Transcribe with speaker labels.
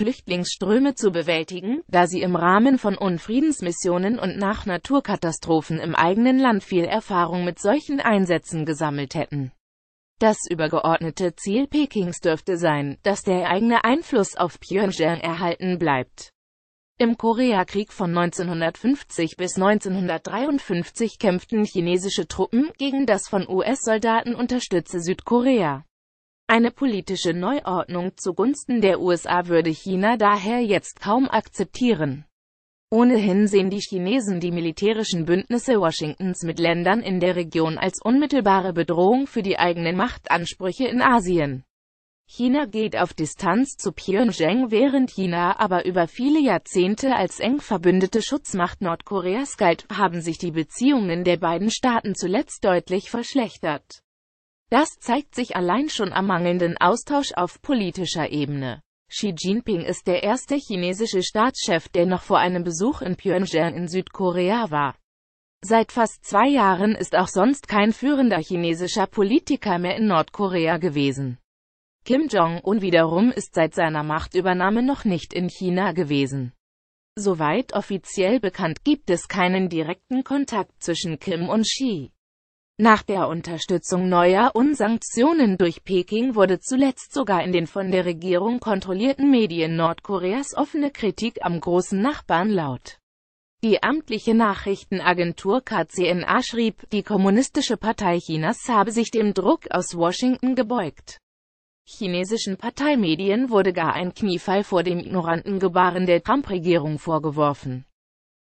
Speaker 1: Flüchtlingsströme zu bewältigen, da sie im Rahmen von Unfriedensmissionen und nach Naturkatastrophen im eigenen Land viel Erfahrung mit solchen Einsätzen gesammelt hätten. Das übergeordnete Ziel Pekings dürfte sein, dass der eigene Einfluss auf Pyongyang erhalten bleibt. Im Koreakrieg von 1950 bis 1953 kämpften chinesische Truppen gegen das von US-Soldaten unterstützte Südkorea. Eine politische Neuordnung zugunsten der USA würde China daher jetzt kaum akzeptieren. Ohnehin sehen die Chinesen die militärischen Bündnisse Washingtons mit Ländern in der Region als unmittelbare Bedrohung für die eigenen Machtansprüche in Asien. China geht auf Distanz zu Pyongyang, während China aber über viele Jahrzehnte als eng verbündete Schutzmacht Nordkoreas galt, haben sich die Beziehungen der beiden Staaten zuletzt deutlich verschlechtert. Das zeigt sich allein schon am mangelnden Austausch auf politischer Ebene. Xi Jinping ist der erste chinesische Staatschef, der noch vor einem Besuch in Pyongyang in Südkorea war. Seit fast zwei Jahren ist auch sonst kein führender chinesischer Politiker mehr in Nordkorea gewesen. Kim Jong-un wiederum ist seit seiner Machtübernahme noch nicht in China gewesen. Soweit offiziell bekannt gibt es keinen direkten Kontakt zwischen Kim und Xi. Nach der Unterstützung neuer Unsanktionen durch Peking wurde zuletzt sogar in den von der Regierung kontrollierten Medien Nordkoreas offene Kritik am großen Nachbarn laut. Die amtliche Nachrichtenagentur KCNA schrieb, die Kommunistische Partei Chinas habe sich dem Druck aus Washington gebeugt. Chinesischen Parteimedien wurde gar ein Kniefall vor dem ignoranten Gebaren der Trump-Regierung vorgeworfen.